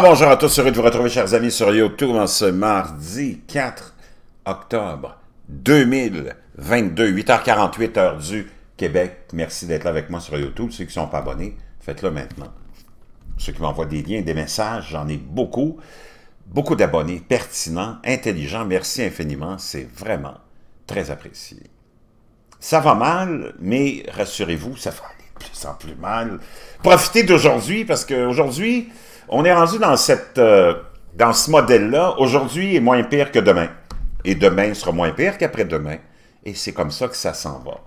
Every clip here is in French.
bonjour à tous, heureux de vous retrouver chers amis sur YouTube en ce mardi 4 octobre 2022, 8h48 heure du Québec. Merci d'être là avec moi sur YouTube. Ceux qui ne sont pas abonnés, faites-le maintenant. Ceux qui m'envoient des liens, des messages, j'en ai beaucoup. Beaucoup d'abonnés pertinents, intelligents. Merci infiniment. C'est vraiment très apprécié. Ça va mal, mais rassurez-vous, ça va aller de plus en plus mal. Profitez d'aujourd'hui parce qu'aujourd'hui, on est rendu dans, euh, dans ce modèle-là. Aujourd'hui est moins pire que demain. Et demain sera moins pire qu'après-demain. Et c'est comme ça que ça s'en va.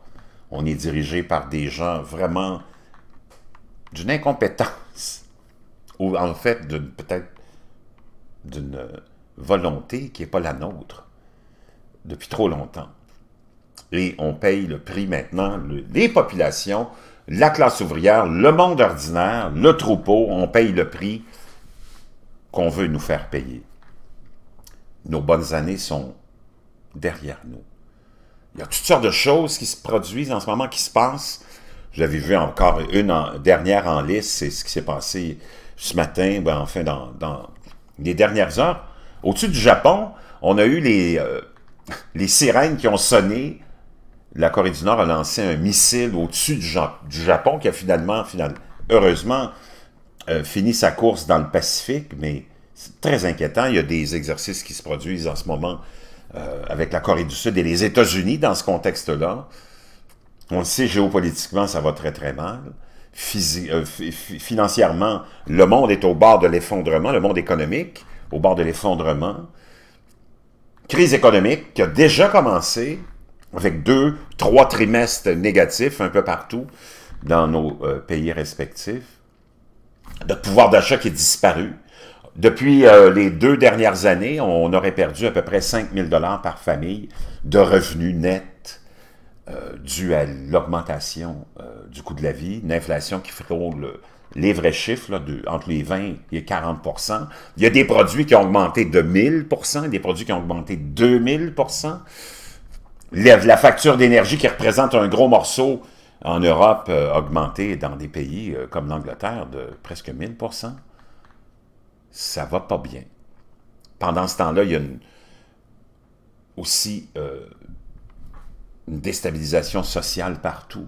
On est dirigé par des gens vraiment d'une incompétence, ou en fait d'une peut-être d'une volonté qui n'est pas la nôtre depuis trop longtemps. Et on paye le prix maintenant, les populations, la classe ouvrière, le monde ordinaire, le troupeau, on paye le prix qu'on veut nous faire payer. Nos bonnes années sont derrière nous. Il y a toutes sortes de choses qui se produisent en ce moment, qui se passent. J'avais vu encore une dernière en liste, c'est ce qui s'est passé ce matin, ben, enfin dans, les dernières heures. Au-dessus du Japon, on a eu les, euh, les sirènes qui ont sonné la Corée du Nord a lancé un missile au-dessus du, Japon qui a finalement, heureusement, euh, fini sa course dans le Pacifique, mais c'est très inquiétant. Il y a des exercices qui se produisent en ce moment euh, avec la Corée du Sud et les États-Unis dans ce contexte-là. On le sait, géopolitiquement, ça va très très mal. Euh, financièrement, le monde est au bord de l'effondrement, le monde économique, au bord de l'effondrement. Crise économique qui a déjà commencé, avec deux, trois trimestres négatifs un peu partout dans nos euh, pays respectifs, de pouvoir d'achat qui est disparu. Depuis euh, les deux dernières années, on aurait perdu à peu près 5 000 par famille de revenus nets euh, à l'augmentation euh, du coût de la vie, une inflation qui frôle les vrais chiffres, entre les 20 et 40 Il y a des produits qui ont augmenté de 1 000 des produits qui ont augmenté de 2 000 la, la facture d'énergie qui représente un gros morceau en Europe euh, augmentée dans des pays euh, comme l'Angleterre de presque 1000 Ça va pas bien. Pendant ce temps-là, il y a aussi euh, une déstabilisation sociale partout.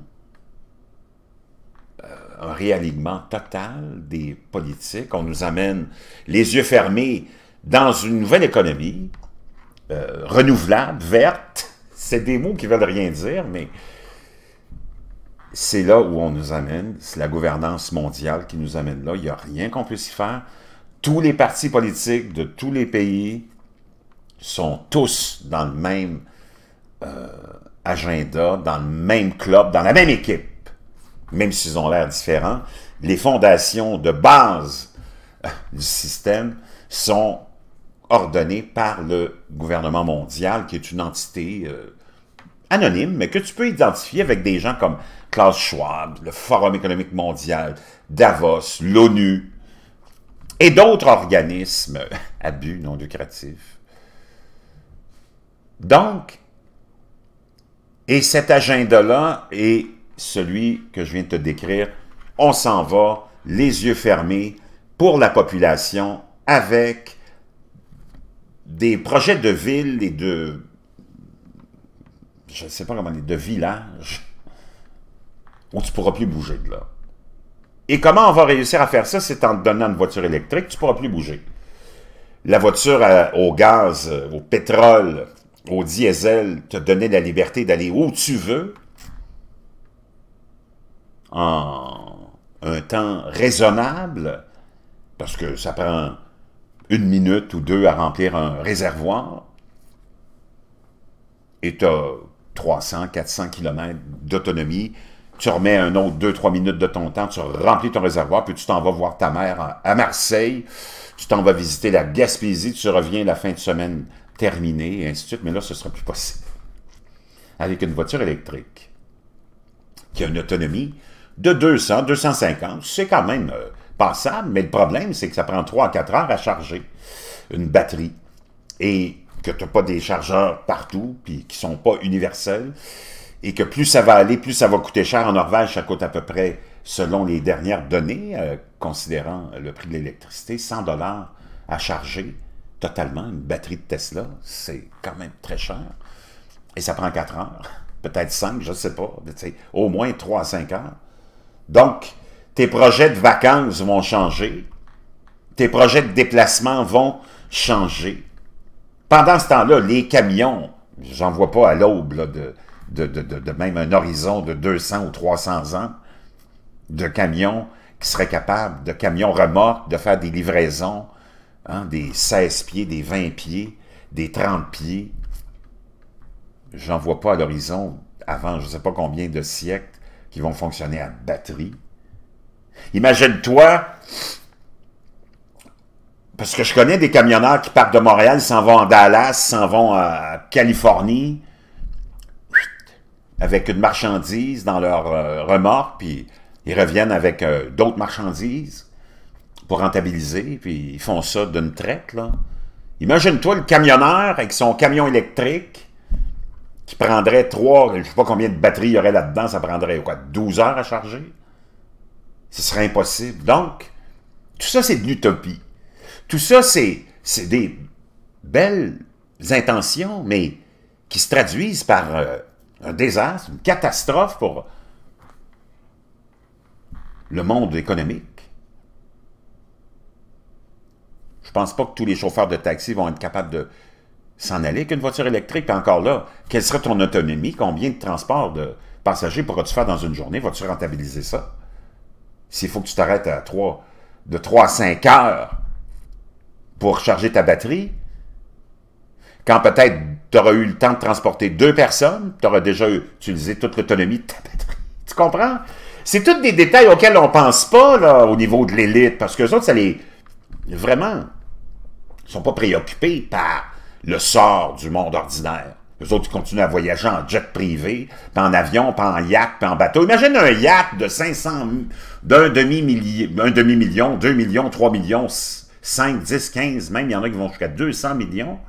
un réalignement total des politiques. On nous amène les yeux fermés dans une nouvelle économie renouvelable, verte, c'est des mots qui veulent rien dire, mais c'est là où on nous amène. C'est la gouvernance mondiale qui nous amène là. Il n'y a rien qu'on puisse y faire. Tous les partis politiques de tous les pays sont tous dans le même euh, agenda, dans le même club, dans la même équipe, même s'ils ont l'air différents. Les fondations de base euh, du système sont ordonnées par le gouvernement mondial, qui est une entité euh, anonyme, mais que tu peux identifier avec des gens comme Klaus Schwab, le Forum économique mondial, Davos, l'ONU et d'autres organismes abus non lucratif. Donc, et cet agenda-là est celui que je viens de te décrire. On s'en va, les yeux fermés, pour la population, avec des projets de ville et de je ne sais pas comment dire, de village où oh, tu pourras plus bouger de là. Et comment on va réussir à faire ça? C'est en te donnant une voiture électrique, tu pourras plus bouger. La voiture euh, au gaz, euh, au pétrole, au diesel, te donner la liberté d'aller où tu veux en un temps raisonnable, parce que ça prend une minute ou deux à remplir un réservoir, et tu as 300, 400 km d'autonomie, tu remets un autre 2-3 minutes de ton temps, tu remplis ton réservoir, puis tu t'en vas voir ta mère à Marseille, tu t'en vas visiter la Gaspésie, tu reviens la fin de semaine terminée, et ainsi de suite. Mais là, ce ne sera plus possible. Avec une voiture électrique qui a une autonomie de 200, 250, c'est quand même euh, passable, mais le problème, c'est que ça prend 3 à 4 heures à charger une batterie. Et que tu n'as pas des chargeurs partout, puis qui ne sont pas universels, et que plus ça va aller, plus ça va coûter cher. En Norvège, ça coûte à peu près, selon les dernières données, euh, considérant le prix de l'électricité, 100 dollars à charger totalement une batterie de Tesla. C'est quand même très cher. Et ça prend 4 heures, peut-être 5, je ne sais pas, au moins 3 à 5 heures. Donc, tes projets de vacances vont changer, tes projets de déplacement vont changer. Pendant ce temps-là, les camions, j'en vois pas à l'aube de, de, même un horizon de 200 ou 300 ans de camions qui seraient capables, de camions remorques, de faire des livraisons, hein, des 16 pieds, des 20 pieds, des 30 pieds. J'en vois pas à l'horizon avant je ne sais pas combien de siècles qui vont fonctionner à batterie. Imagine-toi parce que je connais des camionneurs qui partent de Montréal, s'en vont à Dallas, s'en vont à Californie, avec une marchandise dans leur euh, remorque, puis ils reviennent avec euh, d'autres marchandises pour rentabiliser, puis ils font ça d'une traite, là. Imagine-toi le camionneur avec son camion électrique qui prendrait trois, je sais pas combien de batteries il y aurait là-dedans, ça prendrait quoi, 12 heures à charger? Ce serait impossible. Donc, tout ça, c'est de l'utopie. Tout ça, c'est des belles intentions, mais qui se traduisent par euh, un désastre, une catastrophe pour le monde économique. Je ne pense pas que tous les chauffeurs de taxi vont être capables de s'en aller une voiture électrique. encore là, quelle serait ton autonomie? Combien de transports de passagers pourras-tu faire dans une journée? Vas-tu rentabiliser ça? S'il faut que tu t'arrêtes à 3, de 3 à 5 heures pour charger ta batterie, quand peut-être tu auras eu le temps de transporter deux personnes, tu auras déjà utilisé toute l'autonomie de ta batterie. Tu comprends? C'est tous des détails auxquels on pense pas là, au niveau de l'élite, parce que les autres, ça les. Vraiment, ils sont pas préoccupés par le sort du monde ordinaire. Les autres, ils continuent à voyager en jet privé, pas en avion, pas en yacht, pas en bateau. Imagine un yacht de 500, d'un demi-million, demi deux millions, trois millions, 5, 10, 15, même, il y en a qui vont jusqu'à 200 millions,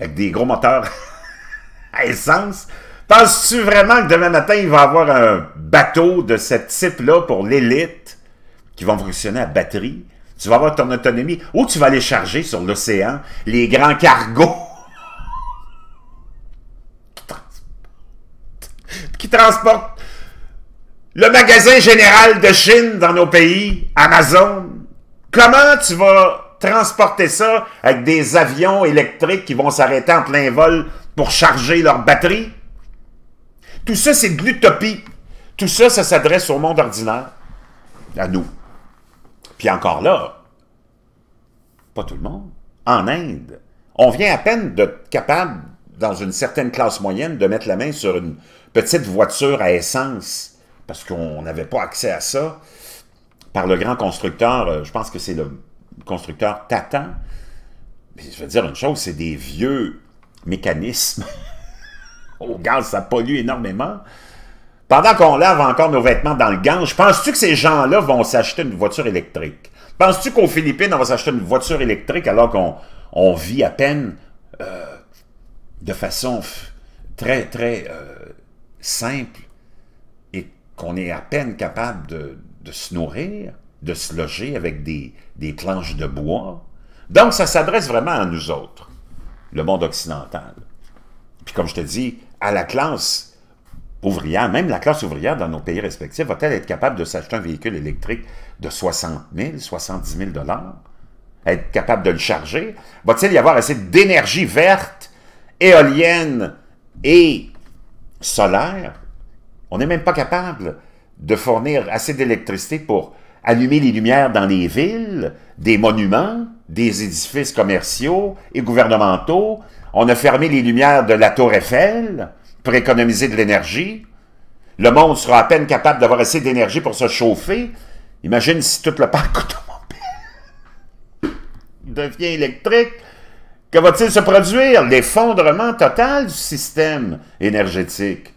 avec des gros moteurs à essence. Penses-tu vraiment que demain matin, il va y avoir un bateau de ce type-là pour l'élite qui va fonctionner à batterie? Tu vas avoir ton autonomie. Ou tu vas aller charger sur l'océan les grands cargos qui, qui transportent le magasin général de Chine dans nos pays, Amazon, Comment tu vas transporter ça avec des avions électriques qui vont s'arrêter en plein vol pour charger leur batterie? Tout ça, c'est de l'utopie. Tout ça, ça s'adresse au monde ordinaire, à nous. Puis encore là, pas tout le monde. En Inde, on vient à peine d'être capable, dans une certaine classe moyenne, de mettre la main sur une petite voiture à essence, parce qu'on n'avait pas accès à ça par le grand constructeur, euh, je pense que c'est le constructeur Tatan. Mais je veux dire une chose, c'est des vieux mécanismes. Au oh, gaz, ça pollue énormément. Pendant qu'on lave encore nos vêtements dans le gange, penses-tu que ces gens-là vont s'acheter une voiture électrique? Penses-tu qu'aux Philippines, on va s'acheter une voiture électrique alors qu'on vit à peine euh, de façon très, très euh, simple qu'on est à peine capable de, se nourrir, de se loger avec des, des planches de bois. Donc, ça s'adresse vraiment à nous autres, le monde occidental. Puis comme je te dis, à la classe ouvrière, même la classe ouvrière dans nos pays respectifs, va-t-elle être capable de s'acheter un véhicule électrique de 60 000, 70 000 Être capable de le charger? Va-t-il y avoir assez d'énergie verte, éolienne et solaire on n'est même pas capable de fournir assez d'électricité pour allumer les lumières dans les villes, des monuments, des édifices commerciaux et gouvernementaux. On a fermé les lumières de la Tour Eiffel pour économiser de l'énergie. Le monde sera à peine capable d'avoir assez d'énergie pour se chauffer. Imagine si tout le parc automobile devient électrique. Que va-t-il se produire? L'effondrement total du système énergétique.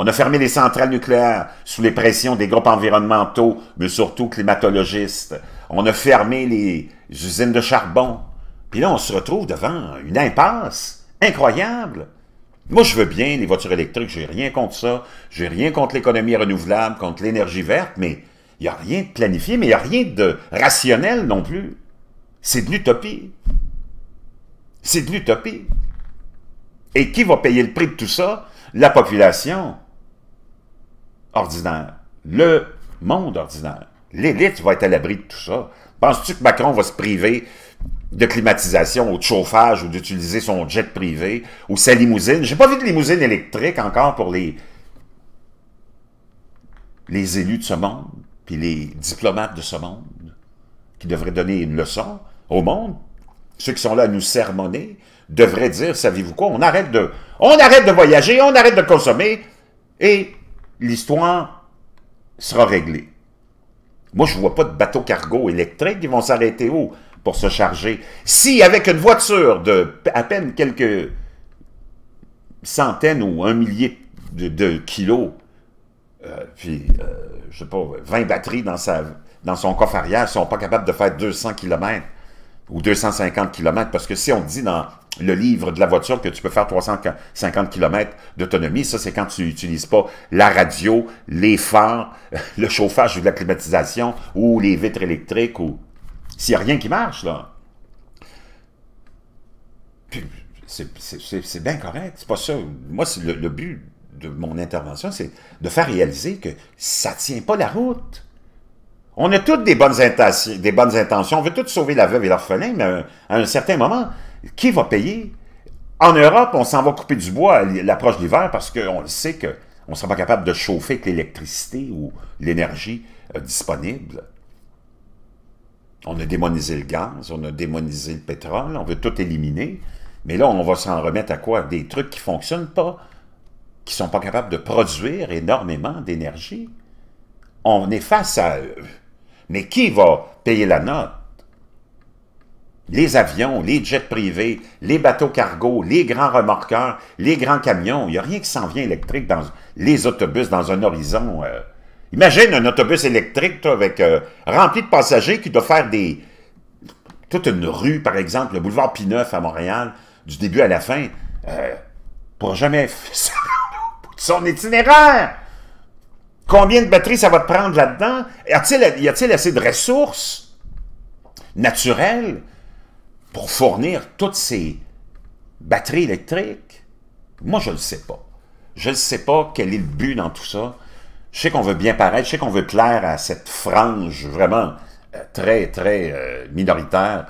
On a fermé les centrales nucléaires sous les pressions des groupes environnementaux, mais surtout climatologistes. On a fermé les usines de charbon. Puis là, on se retrouve devant une impasse incroyable. Moi, je veux bien les voitures électriques, j'ai rien contre ça. J'ai rien contre l'économie renouvelable, contre l'énergie verte, mais il n'y a rien de planifié, mais il n'y a rien de rationnel non plus. C'est de l'utopie. C'est de l'utopie. Et qui va payer le prix de tout ça? La population ordinaire, le monde ordinaire, l'élite va être à l'abri de tout ça. Penses-tu que Macron va se priver de climatisation ou de chauffage ou d'utiliser son jet privé ou sa limousine? J'ai pas vu de limousine électrique encore pour les, les élus de ce monde, puis les diplomates de ce monde, qui devraient donner une leçon au monde. Ceux qui sont là à nous sermonner devraient dire, savez-vous quoi, on arrête de, on arrête de voyager, on arrête de consommer, et l'histoire sera réglée. Moi, je ne vois pas de bateaux cargo électriques qui vont s'arrêter où pour se charger. Si, avec une voiture de à peine quelques centaines ou un millier de, kilos, euh, puis, je euh, je sais pas, 20 batteries dans, sa, dans son coffre arrière, ne sont pas capables de faire 200 km, ou 250 km, parce que si on dit dans le livre de la voiture que tu peux faire 350 km d'autonomie, ça c'est quand tu n'utilises pas la radio, les phares, le chauffage ou de la climatisation, ou les vitres électriques, ou s'il n'y a rien qui marche, là. C'est bien correct, c'est pas ça. Moi, c'est le but de mon intervention, c'est de faire réaliser que ça ne tient pas la route. On a toutes des bonnes, des bonnes intentions. On veut toutes sauver la veuve et l'orphelin, mais euh, à un certain moment, qui va payer? En Europe, on s'en va couper du bois à l'approche de l'hiver parce qu'on sait qu'on ne sera pas capable de chauffer avec l'électricité ou l'énergie euh, disponible. On a démonisé le gaz, on a démonisé le pétrole, on veut tout éliminer. Mais là, on va s'en remettre à quoi? Des trucs qui ne fonctionnent pas, qui ne sont pas capables de produire énormément d'énergie. On est face à euh, mais qui va payer la note? Les avions, les jets privés, les bateaux cargo, les grands remorqueurs, les grands camions. Il n'y a rien qui s'en vient électrique dans les autobus dans un horizon. Euh. Imagine un autobus électrique avec euh, rempli de passagers qui doit faire des toute une rue, par exemple, le boulevard Pineuf à Montréal, du début à la fin, euh, pour jamais faire son itinéraire. Combien de batteries ça va te prendre là-dedans? Y a-t-il assez de ressources naturelles pour fournir toutes ces batteries électriques? Moi, je ne le sais pas. Je ne sais pas quel est le but dans tout ça. Je sais qu'on veut bien paraître, je sais qu'on veut plaire à cette frange vraiment euh, très, très euh, minoritaire,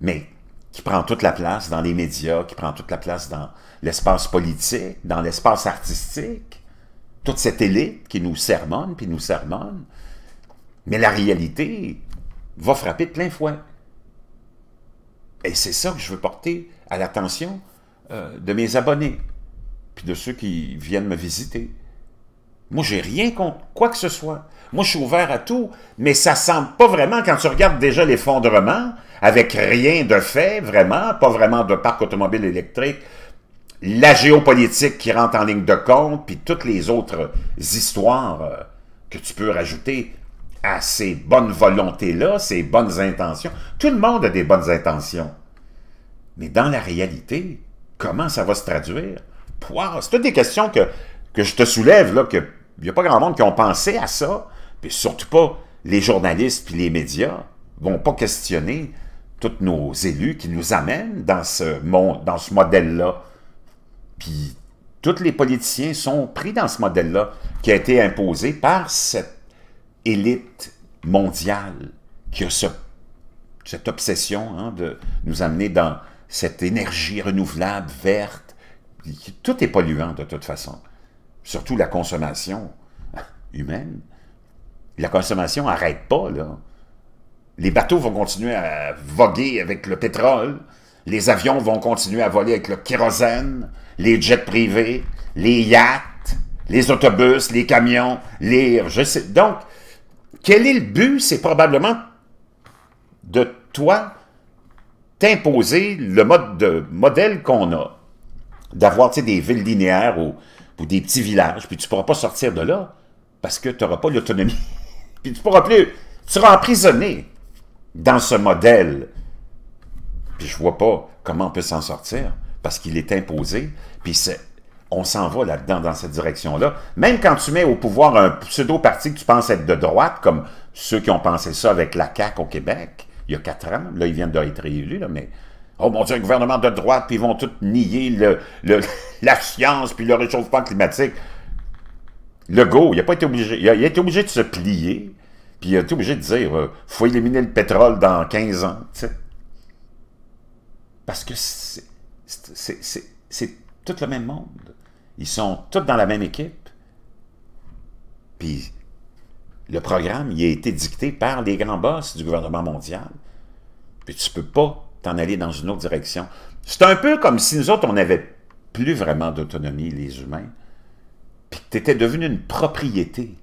mais qui prend toute la place dans les médias, qui prend toute la place dans l'espace politique, dans l'espace artistique toute cette élite qui nous sermonne, puis nous sermonne, mais la réalité va frapper plein fouet. Et c'est ça que je veux porter à l'attention euh, de mes abonnés, puis de ceux qui viennent me visiter. Moi, j'ai rien contre quoi que ce soit. Moi, je suis ouvert à tout, mais ça semble pas vraiment quand tu regardes déjà l'effondrement, avec rien de fait, vraiment, pas vraiment de parc automobile électrique, la géopolitique qui rentre en ligne de compte, puis toutes les autres histoires euh, que tu peux rajouter à ces bonnes volontés-là, ces bonnes intentions. Tout le monde a des bonnes intentions. Mais dans la réalité, comment ça va se traduire? Wow, c'est toutes des questions que, je te soulève, là, il n'y a pas grand monde qui a pensé à ça, puis surtout pas les journalistes puis les médias vont pas questionner tous nos élus qui nous amènent dans ce, monde, dans ce modèle-là. Puis tous les politiciens sont pris dans ce modèle-là qui a été imposé par cette élite mondiale qui a cette obsession hein, de nous amener dans cette énergie renouvelable, verte. Tout est polluant de toute façon, surtout la consommation humaine. La consommation n'arrête pas, là. Les bateaux vont continuer à voguer avec le pétrole. Les avions vont continuer à voler avec le kérosène, les jets privés, les yachts, les autobus, les camions, les... Je sais. Donc, quel est le but? C'est probablement de toi t'imposer le mode de modèle qu'on a, d'avoir des villes linéaires ou, des petits villages, puis tu ne pourras pas sortir de là parce que tu n'auras pas l'autonomie. puis tu pourras plus. Tu seras emprisonné dans ce modèle puis je vois pas comment on peut s'en sortir parce qu'il est imposé. Puis c'est on s'en va là-dedans, dans cette direction-là. Même quand tu mets au pouvoir un pseudo-parti que tu penses être de droite, comme ceux qui ont pensé ça avec la CAQ au Québec, il y a quatre ans, là, ils viennent d'être réélus, mais... Oh mon Dieu, un gouvernement de droite, puis ils vont tous nier le, la science, puis le réchauffement climatique. Le go, il n'a pas été obligé, il a, été obligé de se plier, puis il a été obligé de dire, euh, faut éliminer le pétrole dans 15 ans, sais. Parce que c'est tout le même monde. Ils sont tous dans la même équipe. Puis le programme, il a été dicté par les grands boss du gouvernement mondial. Puis tu ne peux pas t'en aller dans une autre direction. C'est un peu comme si nous autres, on n'avait plus vraiment d'autonomie, les humains. Puis tu étais devenu une propriété.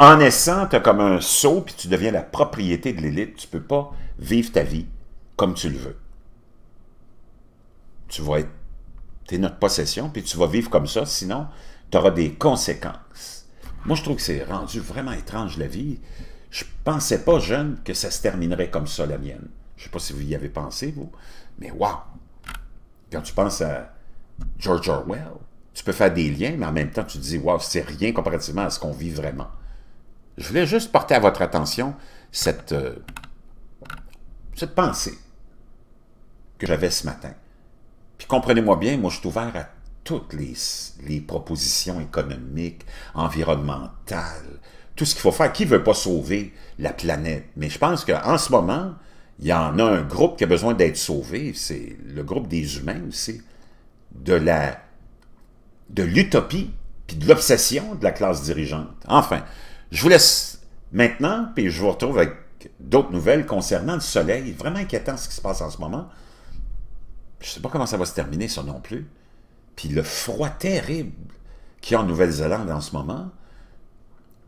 En naissant, tu as comme un saut, puis tu deviens la propriété de l'élite. Tu ne peux pas vivre ta vie comme tu le veux tu vas être, es notre possession, puis tu vas vivre comme ça, sinon tu auras des conséquences. Moi, je trouve que c'est rendu vraiment étrange la vie. Je pensais pas, jeune, que ça se terminerait comme ça, la mienne. Je sais pas si vous y avez pensé, vous, mais waouh! Quand tu penses à George Orwell, tu peux faire des liens, mais en même temps, tu te dis, waouh, c'est rien comparativement à ce qu'on vit vraiment. Je voulais juste porter à votre attention cette, euh, cette pensée que j'avais ce matin. Puis comprenez-moi bien, moi, je suis ouvert à toutes les, propositions économiques, environnementales, tout ce qu'il faut faire. Qui veut pas sauver la planète? Mais je pense qu'en ce moment, il y en a un groupe qui a besoin d'être sauvé, c'est le groupe des humains aussi, de la de l'utopie, puis de l'obsession de la classe dirigeante. Enfin, je vous laisse maintenant, puis je vous retrouve avec d'autres nouvelles concernant le soleil. Vraiment inquiétant ce qui se passe en ce moment. Je ne sais pas comment ça va se terminer, ça non plus. Puis le froid terrible qu'il y a en Nouvelle-Zélande en ce moment,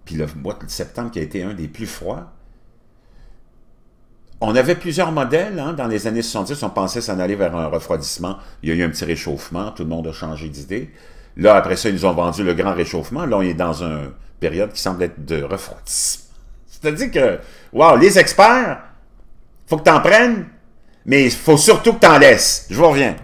puis le mois de septembre qui a été un des plus froids, on avait plusieurs modèles. Hein. dans les années 70, on pensait s'en aller vers un refroidissement. Il y a eu un petit réchauffement, tout le monde a changé d'idée. Là, après ça, ils nous ont vendu le grand réchauffement. Là, on est dans une période qui semble être de refroidissement. C'est-à-dire que, wow, les experts, faut que tu en prennes, mais il faut surtout que t'en laisses. Je vous reviens.